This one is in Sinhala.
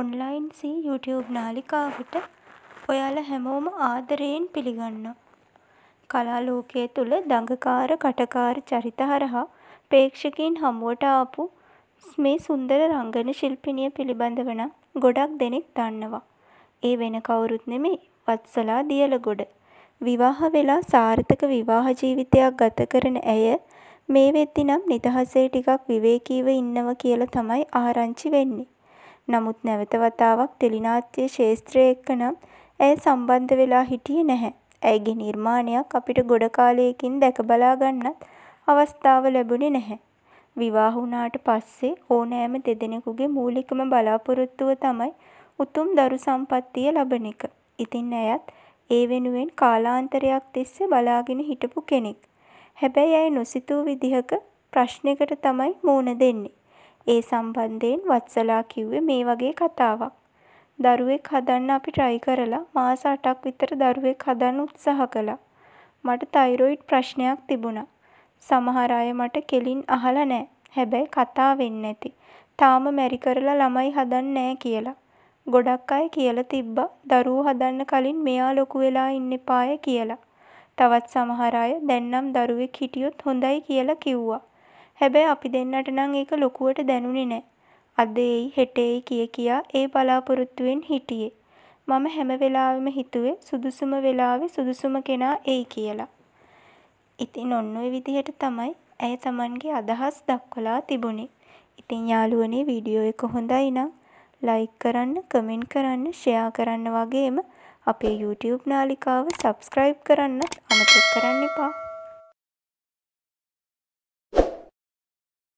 ඔන්ලයින් සී යුටියුබ් නාලිකාවට ඔයාල හැමෝම ආදරයෙන් පිළිගන්නවා. කලා ලෝකය තුළ දඟකාර කටකාර චරිත හරහා ප්‍රේක්ෂකයින් හමුවට ආපු මේ සුන්දර රංගන ශිල්පිනිය පිළිබඳව නම් ගොඩක් දෙනෙක් දන්නවා. ඒ වෙන කවුරුත් නෙමේ වත්සලා දියලගොඩ. විවාහ වෙලා සාර්ථක විවාහ ජීවිතයක් ගත කරන ඇය මේ වෙද්දි නම් නිදහසේ ටිකක් විවේකීව ඉන්නවා කියලා තමයි ආරංචි වෙන්නේ. නමුත් නැවත වතාවක් ටෙලිනාට්‍ය ක්ෂේත්‍රය එක්ක නම් ඇය සම්බන්ධ වෙලා හිටියේ නැහැ. ඇයගේ නිර්මාණයක් අපිට ගොඩ කාලයකින් දැක බලා ගන්නත් අවස්ථාව ලැබුණේ නැහැ. විවාහ වුණාට පස්සේ ඕනෑම දෙදෙනෙකුගේ මූලිකම බලාපොරොත්තුව තමයි උතුම් දරු සම්පත්තිය ලබන එක. ඉතින් ඇයත් ඒ වෙනුවෙන් කාලාන්තරයක් තිස්සේ බලාගෙන හිටපු කෙනෙක්. හැබැයි ඇය නොසිතූ විදිහක ප්‍රශ්නෙකට තමයි මූණ දෙන්නේ. ඒ සම්බන්ධයෙන් වත්සලා කිව්වේ මේ වගේ කතාවක්. දරුවෙක් හදන්න අපි ට්‍රයි කරලා මාස 8ක් විතර දරුවෙක් හදන්න උත්සාහ කළා. මට තයිරොයිඩ් ප්‍රශ්නයක් තිබුණා. සමහර අය මට කෙලින් අහලා නෑ. හැබැයි කතා වෙන්නේ නැති. තාම මැරි කරලා ළමයි හදන්නේ නෑ කියලා. ගොඩක් අය කියලා තිබ්බා දරුවෝ හදන්න කලින් මෙයා ලොකු වෙලා ඉන්න එපාය කියලා. තවත් සමහර අය දැන් නම් දරුවෙක් හිටියොත් හොඳයි කියලා කිව්වා. හැබැයි අපි දෙන්නට නම් ඒක ලොකුවට දැනුනේ නෑ. අද එයි හෙට එයි කිය කියා ඒ බලාපොරොත්තුවෙන් හිටියේ. මම හැම වෙලාවෙම හිතුවේ සුදුසුම වෙලාවේ සුදුසුම කෙනා එයි කියලා. ඉතින් ඔන්න ඔය විදිහට තමයි ඇය තමන්ගේ අදහස් දක්වලා තිබුණේ. ඉතින් යාළුවනේ වීඩියෝ එක හොඳයි නම් ලයික් කරන්න, කමෙන්ට් කරන්න, ෂෙයා කරන්න වගේම අපේ YouTube නාලිකාව subscribe කරන්නත් අමතක කරන්න එපා.